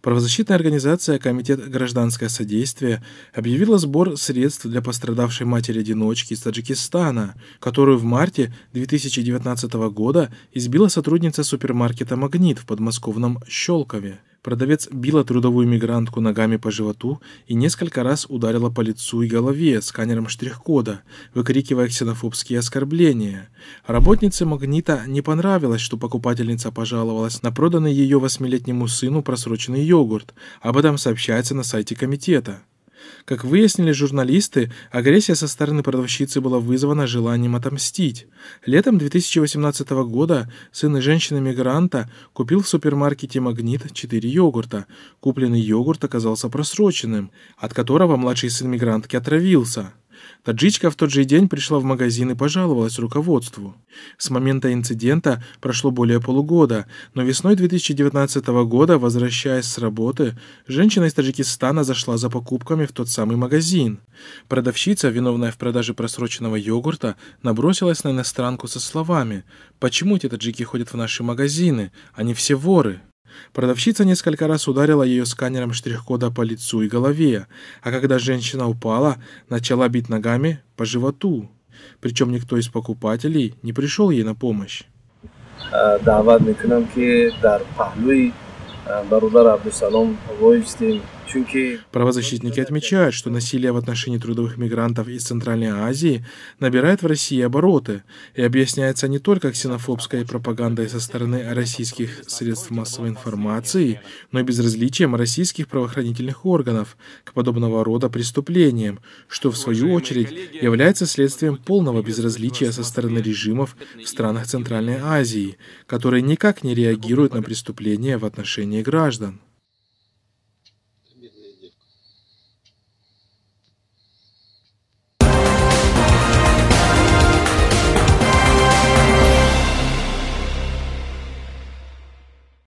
правозащитная организация Комитет гражданское содействие объявила сбор средств для пострадавшей матери-одиночки из Таджикистана, которую в марте 2019 года избила сотрудница супермаркета «Магнит» в подмосковном Щелкове. Продавец била трудовую мигрантку ногами по животу и несколько раз ударила по лицу и голове сканером штрих-кода, выкрикивая ксенофобские оскорбления. Работнице «Магнита» не понравилось, что покупательница пожаловалась на проданный ее восьмилетнему сыну просроченный йогурт. Об этом сообщается на сайте комитета. Как выяснили журналисты, агрессия со стороны продавщицы была вызвана желанием отомстить. Летом 2018 года сын женщины-мигранта купил в супермаркете «Магнит» 4 йогурта. Купленный йогурт оказался просроченным, от которого младший сын мигрантки отравился. Таджичка в тот же день пришла в магазин и пожаловалась руководству. С момента инцидента прошло более полугода, но весной 2019 года, возвращаясь с работы, женщина из Таджикистана зашла за покупками в тот самый магазин. Продавщица, виновная в продаже просроченного йогурта, набросилась на иностранку со словами «Почему эти таджики ходят в наши магазины? Они все воры». Продавщица несколько раз ударила ее сканером штрих-кода по лицу и голове, а когда женщина упала, начала бить ногами по животу. Причем никто из покупателей не пришел ей на помощь. دعوت میکنم که در پهلوی برادر عبدالسلام وایستیم Правозащитники отмечают, что насилие в отношении трудовых мигрантов из Центральной Азии набирает в России обороты и объясняется не только ксенофобской пропагандой со стороны российских средств массовой информации, но и безразличием российских правоохранительных органов к подобного рода преступлениям, что в свою очередь является следствием полного безразличия со стороны режимов в странах Центральной Азии, которые никак не реагируют на преступления в отношении граждан.